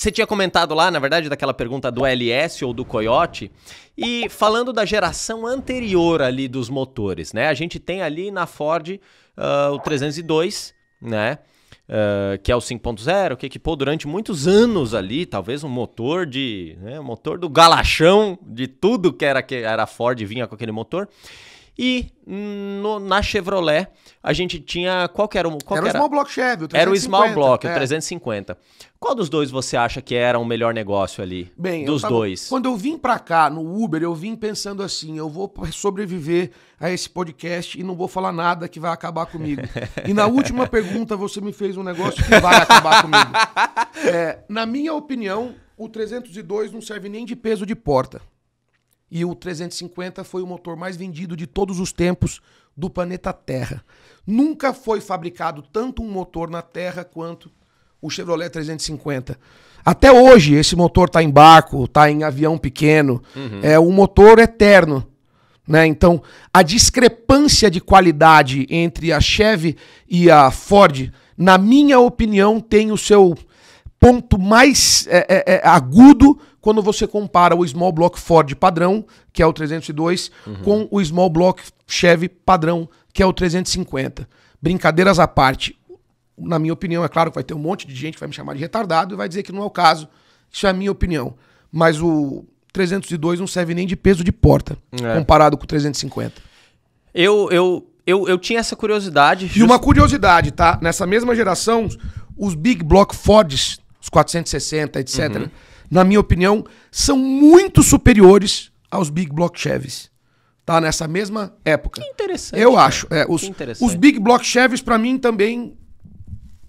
Você tinha comentado lá, na verdade, daquela pergunta do LS ou do Coyote, e falando da geração anterior ali dos motores, né? A gente tem ali na Ford uh, o 302, né? Uh, que é o 5.0, que equipou durante muitos anos ali, talvez um motor de. Né, motor do galachão de tudo que era que era Ford vinha com aquele motor. E no, na Chevrolet, a gente tinha. Qual era o. Qual era, era o Small Block Chevy, o 350. Era o Small Block, é. o 350. Qual dos dois você acha que era o melhor negócio ali? Bem, dos tava, dois. Quando eu vim para cá no Uber, eu vim pensando assim: eu vou sobreviver a esse podcast e não vou falar nada que vai acabar comigo. e na última pergunta, você me fez um negócio que vai acabar comigo. É, na minha opinião, o 302 não serve nem de peso de porta. E o 350 foi o motor mais vendido de todos os tempos do planeta Terra. Nunca foi fabricado tanto um motor na Terra quanto o Chevrolet 350. Até hoje, esse motor está em barco, está em avião pequeno. Uhum. É um motor eterno. Né? Então, a discrepância de qualidade entre a Chevy e a Ford, na minha opinião, tem o seu ponto mais é, é, é, agudo quando você compara o small block Ford padrão, que é o 302, uhum. com o small block Chevy padrão, que é o 350. Brincadeiras à parte, na minha opinião, é claro que vai ter um monte de gente que vai me chamar de retardado e vai dizer que não é o caso. Isso é a minha opinião. Mas o 302 não serve nem de peso de porta, é. comparado com o 350. Eu, eu, eu, eu tinha essa curiosidade. E just... uma curiosidade, tá? Nessa mesma geração, os Big Block Fords 460, etc., uhum. na minha opinião, são muito superiores aos big block Chevys. Tá? Nessa mesma época. Que interessante. Eu cara. acho. É, os, os big block Chevys, para mim, também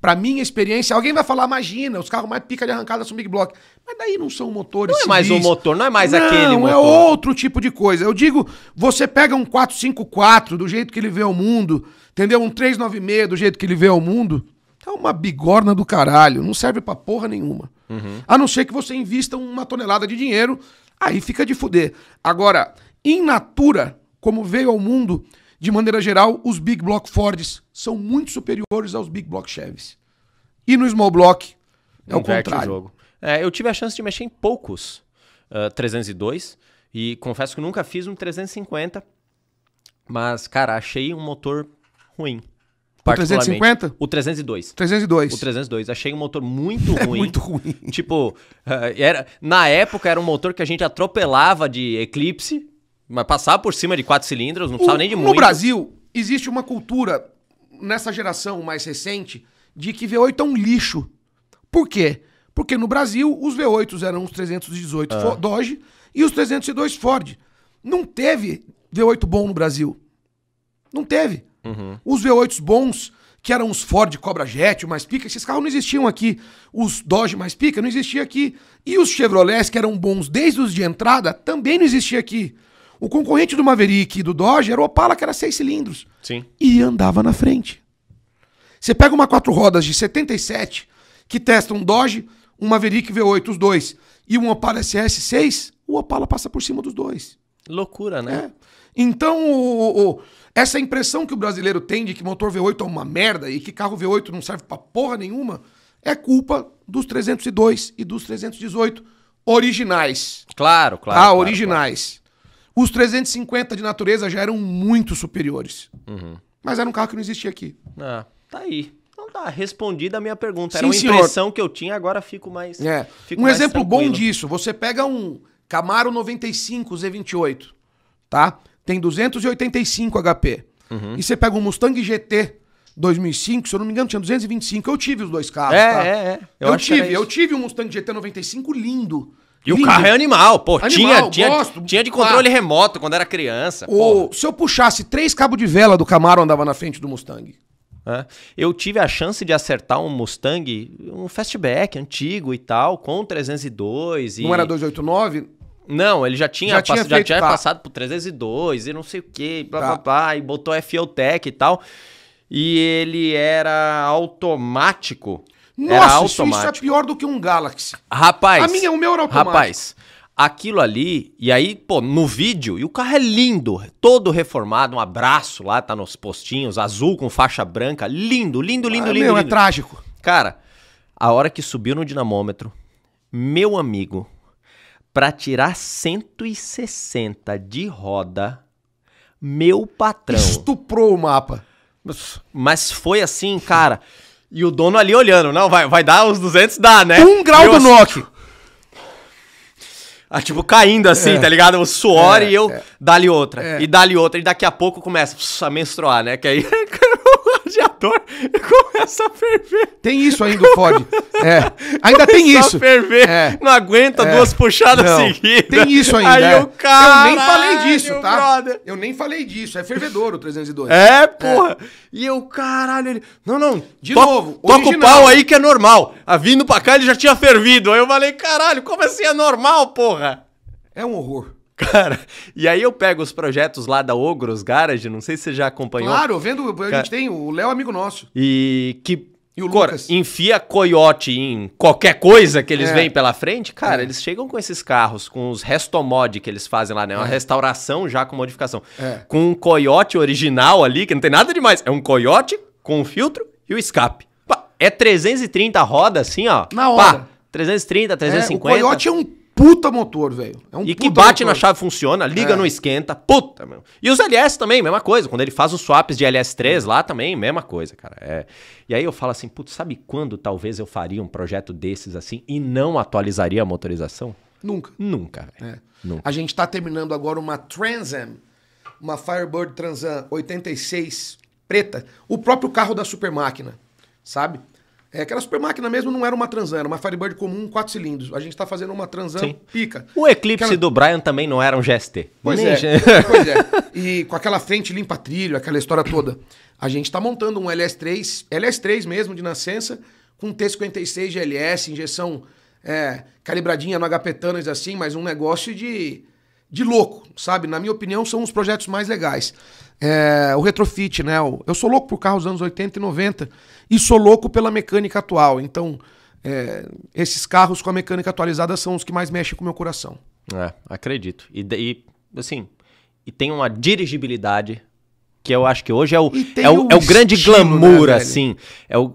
para minha experiência, alguém vai falar, imagina, os carros mais pica de arrancada são big block. Mas daí não são motores. Não é mais um motor, não é mais não, aquele é motor. É outro tipo de coisa. Eu digo, você pega um 454 do jeito que ele vê o mundo, entendeu? Um 396 do jeito que ele vê o mundo, é uma bigorna do caralho, não serve pra porra nenhuma. Uhum. A não ser que você invista uma tonelada de dinheiro, aí fica de fuder. Agora, in natura, como veio ao mundo, de maneira geral, os big block Fords são muito superiores aos big block Chevys. E no small block, é o contrário. O jogo. É, eu tive a chance de mexer em poucos uh, ah, 302 e confesso que nunca fiz um 350, mas, cara, achei um motor ruim particularmente. O 350? O 302. 302. O 302. Achei um motor muito é ruim. É muito ruim. Tipo, eh, era, na época era um motor que a gente atropelava de Eclipse, mas passava por cima de quatro cilindros, não precisava o, nem de muito. No Brasil, existe uma cultura, nessa geração mais recente, de que V8 é um lixo. Por quê? Porque no Brasil, os V8s eram os 318 ah. Dodge e os 302 Ford. Não teve V8 bom no Brasil. Não teve. Uhum. Os V8s bons, que eram os Ford Cobra Jet, o mais pica, esses carros não existiam aqui. Os Dodge mais pica não existiam aqui. E os Chevrolets, que eram bons desde os de entrada, também não existiam aqui. O concorrente do Maverick e do Dodge era o Opala, que era seis cilindros. Sim. E andava na frente. Você pega uma quatro rodas de 77, que testa um Dodge, um Maverick V8, os dois, e um Opala SS6, o Opala passa por cima dos dois. Loucura, né? É. Então, o, o, essa impressão que o brasileiro tem de que motor V8 é uma merda e que carro V8 não serve pra porra nenhuma é culpa dos 302 e dos 318 originais. Claro, claro. Ah, claro, originais. Claro. Os 350 de natureza já eram muito superiores. Uhum. Mas era um carro que não existia aqui. Ah, tá aí. Então tá, respondida a minha pergunta. Era Sim, uma impressão senhor. que eu tinha, agora fico mais. É. Fico um mais exemplo tranquilo. bom disso: você pega um Camaro 95 Z28, tá? tem 285 HP. Uhum. E você pega um Mustang GT 2005, se eu não me engano, tinha 225. Eu tive os dois carros, é, tá? É, é. Eu, eu tive, eu tive um Mustang GT 95 lindo. E lindo. o carro é animal, pô. Animal, tinha, tinha, gosto, tinha de controle ah. remoto quando era criança. O, se eu puxasse três cabos de vela do Camaro, andava na frente do Mustang. É. Eu tive a chance de acertar um Mustang, um fastback antigo e tal, com 302. E... Não era 289? Não, ele já tinha, já, pass... tinha, feito, já tinha tá. passado por 302 e não sei o que, blá, tá. blá, blá, e botou FioTech e tal. E ele era automático. Nossa, era automático. isso é pior do que um Galaxy. Rapaz. A minha, o meu era automático. Rapaz, aquilo ali, e aí, pô, no vídeo, e o carro é lindo, todo reformado, um abraço lá, tá nos postinhos, azul com faixa branca, lindo, lindo, lindo, ah, lindo. Meu, é lindo. é trágico. Cara, a hora que subiu no dinamômetro, meu amigo, para tirar 160 de roda, meu patrão. Estuprou o mapa. Mas foi assim, cara. E o dono ali olhando, não, vai, vai dar os 200, dá, né? Um grau eu, do assim, Nokia. Ah, tipo, caindo assim, é. tá ligado? O suor é, e eu é. dá-lhe outra. É. E dá-lhe outra. E daqui a pouco começa a menstruar, né? Que aí radiador começa a ferver. Tem isso ainda, o Ford. É. Ainda começa tem isso. ferver. É. Não aguenta é. duas puxadas não. seguidas. Tem isso ainda. Aí é. o cara. Eu nem falei disso, tá? Brother. Eu nem falei disso. É fervedor o 302. É, é, porra. E eu, caralho. Ele... Não, não. De to novo. Toca o pau aí que é normal. A ah, vindo pra cá ele já tinha fervido. Aí eu falei, caralho, como assim é normal, porra? É um horror. Cara, e aí eu pego os projetos lá da Ogros Garage, não sei se você já acompanhou. Claro, vendo, a gente tem o Léo é amigo nosso. E que e o Lucas? enfia coiote em qualquer coisa que eles é. veem pela frente, cara, é. eles chegam com esses carros, com os restomod que eles fazem lá, né? É uma é. restauração já com modificação. É. Com um coiote original ali, que não tem nada demais. É um coiote com o filtro e o escape. é 330 roda assim, ó. Na hora. Pá, 330, 350. o coiote é um puta motor, velho. É um e que bate motor. na chave funciona, liga é. não esquenta, puta, meu. E os LS também, mesma coisa. Quando ele faz os swaps de LS3 lá também, mesma coisa, cara. É. E aí eu falo assim, putz, sabe quando talvez eu faria um projeto desses assim e não atualizaria a motorização? Nunca. Nunca, velho. É. Nunca. A gente tá terminando agora uma Transam, uma Firebird Transam 86 preta, o próprio carro da super máquina, sabe? É, aquela super máquina mesmo não era uma transam era uma Firebird comum, quatro cilindros. A gente está fazendo uma transam pica. O Eclipse aquela... do Brian também não era um GST. Pois Nem é, pois é. E com aquela frente limpa trilho, aquela história toda. A gente está montando um LS3, LS3 mesmo, de nascença, com T56 GLS, injeção é, calibradinha no HP Thanos assim, mas um negócio de de louco, sabe? Na minha opinião, são os projetos mais legais. É, o retrofit, né? Eu sou louco por carros dos anos 80 e 90 e sou louco pela mecânica atual. Então, é, esses carros com a mecânica atualizada são os que mais mexem com o meu coração. É, acredito. E, e assim, e tem uma dirigibilidade que eu acho que hoje é o, é o, o, é o grande estilo, né, glamour, né, assim. É, o,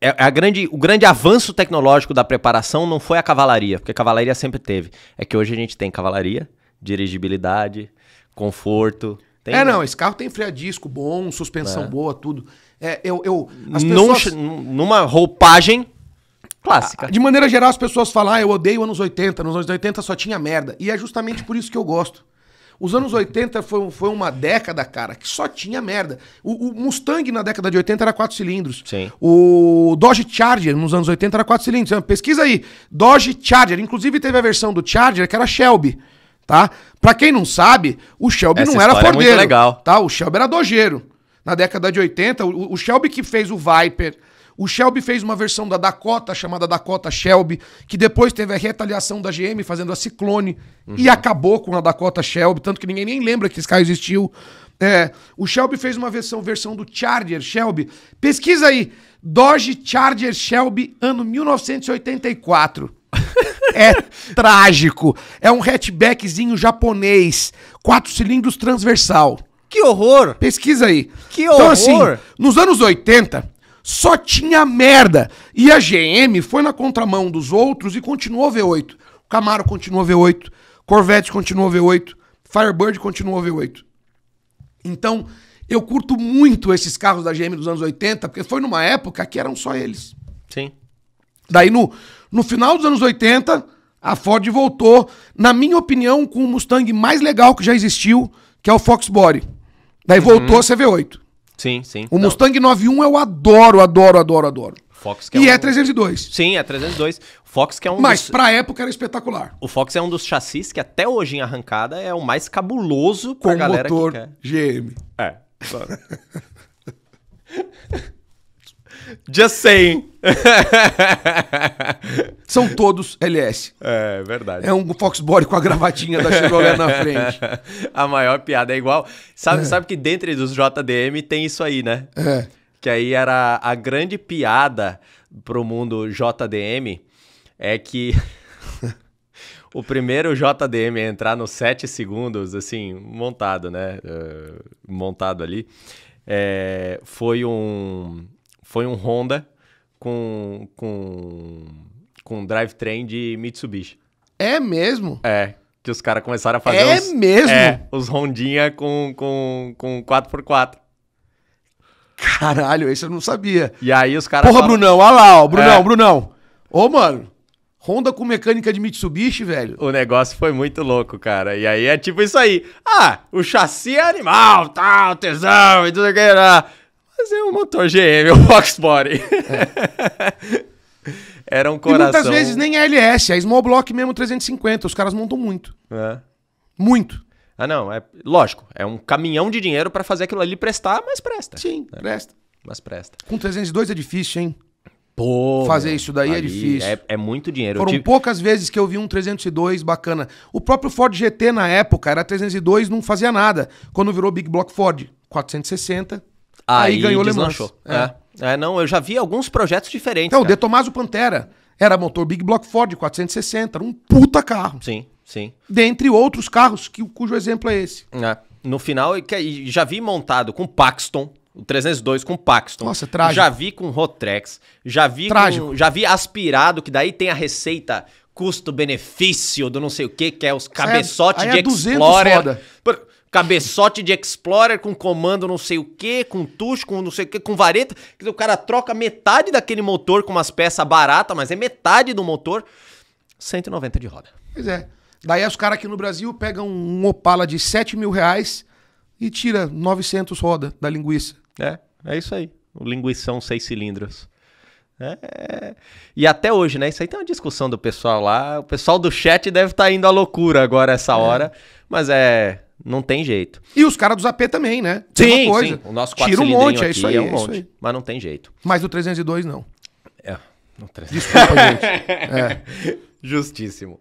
é, é, é, a grande, o grande avanço tecnológico da preparação não foi a cavalaria, porque a cavalaria sempre teve. É que hoje a gente tem cavalaria, dirigibilidade, conforto. Tem... É, não, esse carro tem freadisco bom, suspensão é. boa, tudo. É, eu, eu, as pessoas... numa roupagem clássica. Ah, de maneira geral, as pessoas falam, ah, eu odeio anos 80, nos anos 80 só tinha merda. E é justamente por isso que eu gosto. Os anos 80 foi, foi uma década, cara, que só tinha merda. O, o, Mustang na década de 80 era quatro cilindros. Sim. O Dodge Charger nos anos 80 era quatro cilindros. Então, pesquisa aí. Dodge Charger. Inclusive teve a versão do Charger que era Shelby tá? Para quem não sabe, o Shelby Essa não era é Fordeiro, é legal. tá? O Shelby era dojeiro. Na década de 80, o, o Shelby que fez o Viper, o Shelby fez uma versão da Dakota chamada Dakota Shelby, que depois teve a retaliação da GM fazendo a Ciclone uhum. e acabou com a Dakota Shelby, tanto que ninguém nem lembra que esse carro existiu. É, o Shelby fez uma versão, versão do Charger Shelby. Pesquisa aí, Dodge Charger Shelby ano 1984 é trágico. É um hatchbackzinho japonês, quatro cilindros transversal. Que horror! Pesquisa aí. Que horror! Então, assim, nos anos 80, só tinha merda. E a GM foi na contramão dos outros e continuou V8. Camaro continuou V8, Corvette continuou V8, Firebird continuou V8. Então, eu curto muito esses carros da GM dos anos 80, porque foi numa época que eram só eles. Sim. Daí no, no final dos anos 80, a Ford voltou, na minha opinião, com o Mustang mais legal que já existiu, que é o Fox Body. Daí uhum. voltou uhum. a CV8. Sim, sim. O Mustang 91 eu adoro, adoro, adoro, adoro. Fox que é e um... é 302. Sim, é 302. Fox que é um Mas dos... pra época era espetacular. O Fox é um dos chassis que até hoje em arrancada é o mais cabuloso pra Com galera motor que quer. GM. É. Just saying. São todos LS. É verdade. É um Fox Body com a gravatinha da Chevrolet na frente. A maior piada é igual. Sabe, é. sabe que dentro dos JDM tem isso aí, né? É. Que aí era a grande piada pro mundo JDM é que o primeiro JDM a entrar nos 7 segundos, assim, montado, né? Uh, montado ali, é, foi um foi um Honda com, com, com drivetrain de Mitsubishi. É mesmo? É. Que os caras começaram a fazer é os, mesmo? É, os Rondinha com, com, com 4x4. Caralho, esse eu não sabia. E aí os caras. Porra, falam... Brunão, olha lá, ó, Brunão, é. Brunão. Ô, mano, Honda com mecânica de Mitsubishi, velho. O negócio foi muito louco, cara. E aí é tipo isso aí. Ah, o chassi é animal, tal, tesão e tudo aquilo. Né? fazer é um motor GM, o Fox Body. É. Era um coração. E muitas vezes nem LS, é Small Block mesmo 350. Os caras montam muito. É. Muito. Ah, não. É, lógico, é um caminhão de dinheiro para fazer aquilo ali prestar, mas presta. Sim, é. presta. Mas presta. Com 302 é difícil, hein? Pô, fazer isso daí é difícil. É, é, muito dinheiro. Foram tive... poucas vezes que eu vi um 302 bacana. O próprio Ford GT na época era 302, não fazia nada. Quando virou Big Block Ford, 460, Aí, aí ganhou deslanchou. Le Mans. É. é. não, eu já vi alguns projetos diferentes. Então, o De Tomaso Pantera era motor Big Block Ford 460, era um puta carro. Sim, sim. Dentre outros carros que, cujo exemplo é esse. É. No final, já vi montado com Paxton, o 302 com Paxton. Nossa, é trágico. Já vi com Rotrex, já vi trágico. Com, já vi aspirado, que daí tem a receita custo-benefício do não sei o que, que é os cabeçotes é, de é Explorer. Foda cabeçote de Explorer com comando não sei o que, com tucho, com não sei o que, com vareta. O cara troca metade daquele motor com umas peças baratas, mas é metade do motor. 190 de roda. Pois é. Daí os caras aqui no Brasil pegam um Opala de 7 mil reais e tira 900 roda da linguiça. É, é isso aí. O linguição seis cilindros. É. E até hoje, né? Isso aí tem uma discussão do pessoal lá. O pessoal do chat deve estar tá indo à loucura agora essa é. hora. Mas é não tem jeito. E os caras dos AP também, né? Sim, sim. O nosso Tira um monte, é isso aí. É, é um monte, aí. Mas não tem jeito. Mas o 302 não. É. 302. Desculpa, gente. É. Justíssimo.